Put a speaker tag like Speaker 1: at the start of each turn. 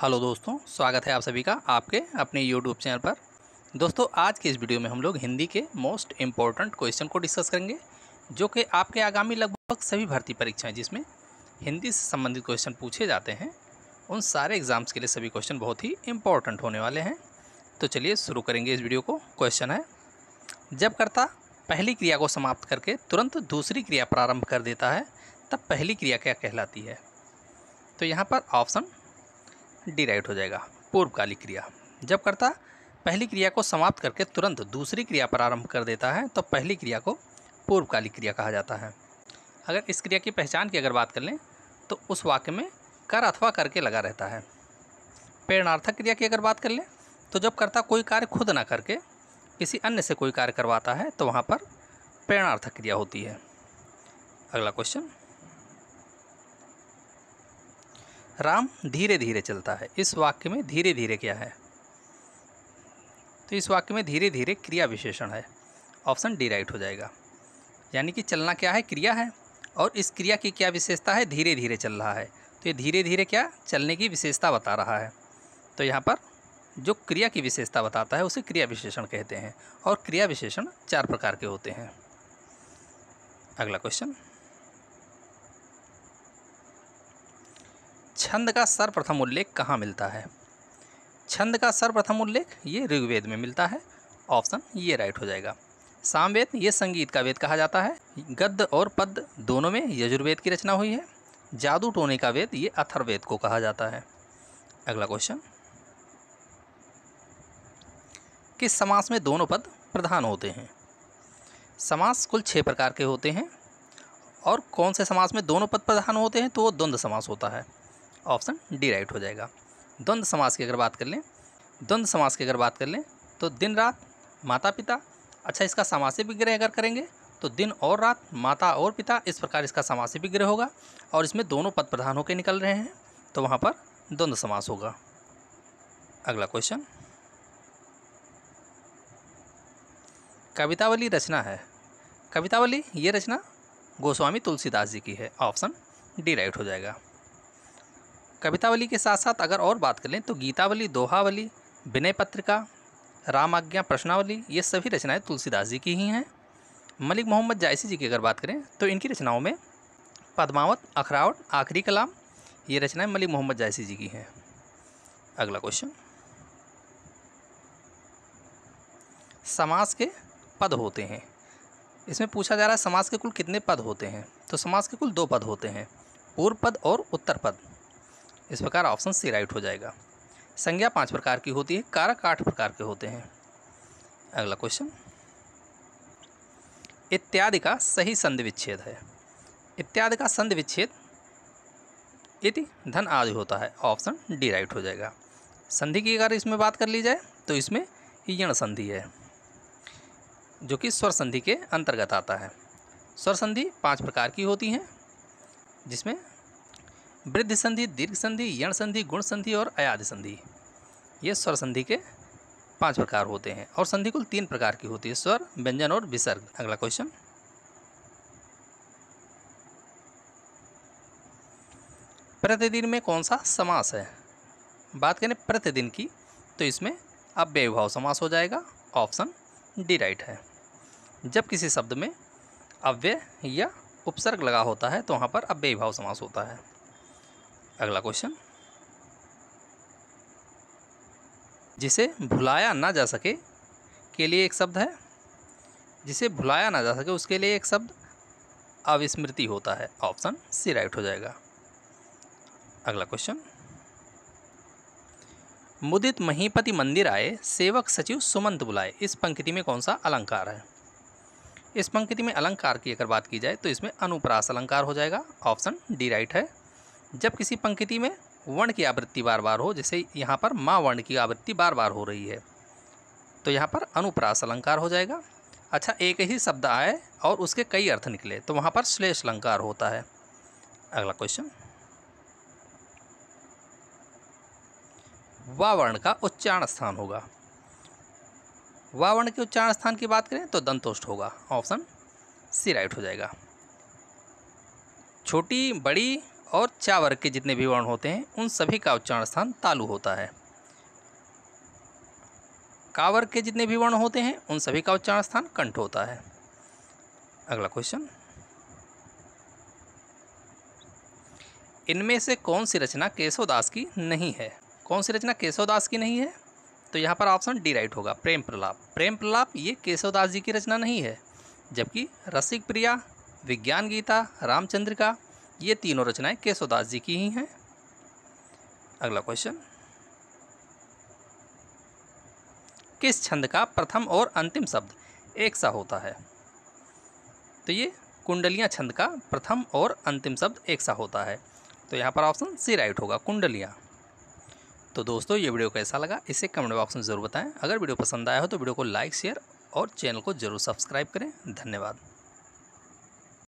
Speaker 1: hello दोस्तों स्वागत है आप सभी का आपके अपने यूट्यूब चैनल पर दोस्तों आज के इस वीडियो में हम लोग हिंदी के मोस्ट इम्पॉर्टेंट क्वेश्चन को डिस्कस करेंगे जो कि आपके आगामी लगभग सभी भर्ती परीक्षाएं जिसमें हिंदी से संबंधित क्वेश्चन पूछे जाते हैं उन सारे एग्ज़ाम्स के लिए सभी क्वेश्चन बहुत ही इम्पॉर्टेंट होने वाले हैं तो चलिए शुरू करेंगे इस वीडियो को क्वेश्चन है जब कर्ता पहली क्रिया को समाप्त करके तुरंत दूसरी क्रिया प्रारंभ कर देता है तब पहली क्रिया क्या कहलाती है तो यहाँ पर ऑप्शन डिराइट हो जाएगा पूर्वकालिक क्रिया जब कर्ता पहली क्रिया को समाप्त करके तुरंत दूसरी क्रिया प्रारंभ कर देता है तो पहली क्रिया को पूर्वकालिक क्रिया कहा जाता है अगर इस क्रिया की पहचान की अगर बात कर लें तो उस वाक्य में कर अथवा करके लगा रहता है प्रेरणार्थक क्रिया की अगर बात कर लें तो जब कर्ता कोई कार्य खुद ना करके किसी अन्य से कोई कार्य करवाता है तो वहाँ पर प्रेरणार्थक क्रिया होती है अगला क्वेश्चन राम धीरे धीरे चलता है इस वाक्य में धीरे धीरे क्या है तो इस वाक्य में धीरे धीरे क्रिया विशेषण है ऑप्शन डी राइट हो जाएगा यानी कि चलना क्या है क्रिया है और इस क्रिया की क्या विशेषता है धीरे धीरे चल रहा है तो ये धीरे धीरे क्या चलने की विशेषता बता रहा है तो यहाँ पर जो क्रिया की विशेषता बताता है उसे क्रिया विशेषण कहते हैं और क्रिया विशेषण चार प्रकार के होते हैं अगला क्वेश्चन छंद का सर्वप्रथम उल्लेख कहाँ मिलता है छंद का सर्वप्रथम उल्लेख ये ऋग्वेद में मिलता है ऑप्शन ये राइट हो जाएगा सामवेद ये संगीत का वेद कहा जाता है गद्य और पद्य दोनों में यजुर्वेद की रचना हुई है जादू टोने का वेद ये अथर्वेद को कहा जाता है अगला क्वेश्चन किस समास में दोनों पद प्रधान होते हैं समास कुल छः प्रकार के होते हैं और कौन से समास में दोनों पद प्रधान होते हैं तो वो द्वंद्व समास होता है ऑप्शन डी राइट हो जाएगा द्वंद्व समाज की अगर बात कर लें द्वंद्व समाज की अगर बात कर लें तो दिन रात माता पिता अच्छा इसका सामासिक विग्रह अगर करेंगे तो दिन और रात माता और पिता इस प्रकार इसका समासी विग्रह होगा और इसमें दोनों पद प्रधान होकर निकल रहे हैं तो वहाँ पर द्वंद्व समास होगा अगला क्वेश्चन कवितावली रचना है कवितावली ये रचना गोस्वामी तुलसीदास जी की है ऑप्शन डी राइट हो जाएगा कवितावली के साथ साथ अगर और बात करें तो गीतावली दोहावली विनय पत्रिका राम आज्ञा प्रश्नावली ये सभी रचनाएं तुलसीदास जी की ही हैं मलिक मोहम्मद जायसी जी की अगर बात करें तो इनकी रचनाओं में पद्मावत अखरावट आखिरी कलाम ये रचनाएं मलिक मोहम्मद जायसी जी की हैं अगला क्वेश्चन समाज के पद होते हैं इसमें पूछा जा रहा है समाज के कुल कितने पद होते हैं तो समाज के कुल दो पद होते हैं पूर्व पद और उत्तर पद इस प्रकार ऑप्शन सी राइट हो जाएगा संज्ञा पाँच प्रकार की होती है कारक आठ प्रकार के होते हैं अगला क्वेश्चन इत्यादि का सही संधि विच्छेद है इत्यादि का संधि विच्छेद इति धन आदि होता है ऑप्शन डी राइट हो जाएगा संधि की अगर इसमें बात कर ली जाए तो इसमें यण संधि है जो कि स्वर संधि के अंतर्गत आता है स्वर संधि पांच प्रकार की होती हैं जिसमें वृद्ध संधि दीर्घ संधि यण संधि गुण संधि और अयाध संधि ये स्वर संधि के पांच प्रकार होते हैं और संधि कुल तीन प्रकार की होती है स्वर व्यंजन और विसर्ग अगला क्वेश्चन प्रतिदिन में कौन सा समास है बात करें प्रतिदिन की तो इसमें अब व्यवभाव समास हो जाएगा ऑप्शन डी राइट है जब किसी शब्द में अव्यय या उपसर्ग लगा होता है तो वहाँ पर अव्यय भाव समास होता है अगला क्वेश्चन जिसे भुलाया ना जा सके के लिए एक शब्द है जिसे भुलाया ना जा सके उसके लिए एक शब्द अविस्मृति होता है ऑप्शन सी राइट हो जाएगा अगला क्वेश्चन मुदित महीपति मंदिर आए सेवक सचिव सुमंत बुलाए इस पंक्ति में कौन सा अलंकार है इस पंक्ति में अलंकार की अगर बात की जाए तो इसमें अनुप्रास अलंकार हो जाएगा ऑप्शन डी राइट है जब किसी पंक्ति में वर्ण की आवृत्ति बार बार हो जैसे यहाँ पर माँ वर्ण की आवृत्ति बार बार हो रही है तो यहाँ पर अनुप्रास अलंकार हो जाएगा अच्छा एक ही शब्द आए और उसके कई अर्थ निकले तो वहाँ पर श्लेष अलंकार होता है अगला क्वेश्चन वर्ण का उच्चारण स्थान होगा वर्ण के उच्चारण स्थान की बात करें तो दंतोष्ट होगा ऑप्शन सी राइट हो जाएगा छोटी बड़ी और चा वर्ग के जितने भी वर्ण होते हैं उन सभी का उच्चारण स्थान तालु होता है का वर्ग के जितने भी वर्ण होते हैं उन सभी का उच्चारण स्थान कंठ होता है अगला क्वेश्चन इनमें से कौन सी रचना केशवदास की नहीं है कौन सी रचना केशवदास की नहीं है तो यहाँ पर ऑप्शन डी राइट होगा प्रेम प्रलाप प्रेम प्रलाप ये केशवदास जी की रचना नहीं है जबकि रसिक प्रिया विज्ञान गीता रामचंद्र का ये तीनों रचनाएं केशवदास जी की ही हैं अगला क्वेश्चन किस छंद का प्रथम और अंतिम शब्द एक सा होता है तो ये कुंडलियाँ छंद का प्रथम और अंतिम शब्द एक सा होता है तो यहाँ पर ऑप्शन सी राइट होगा कुंडलियाँ तो दोस्तों ये वीडियो कैसा लगा इसे कमेंट बॉक्स में ज़रूर बताएं अगर वीडियो पसंद आया हो तो वीडियो को लाइक शेयर और चैनल को ज़रूर सब्सक्राइब करें धन्यवाद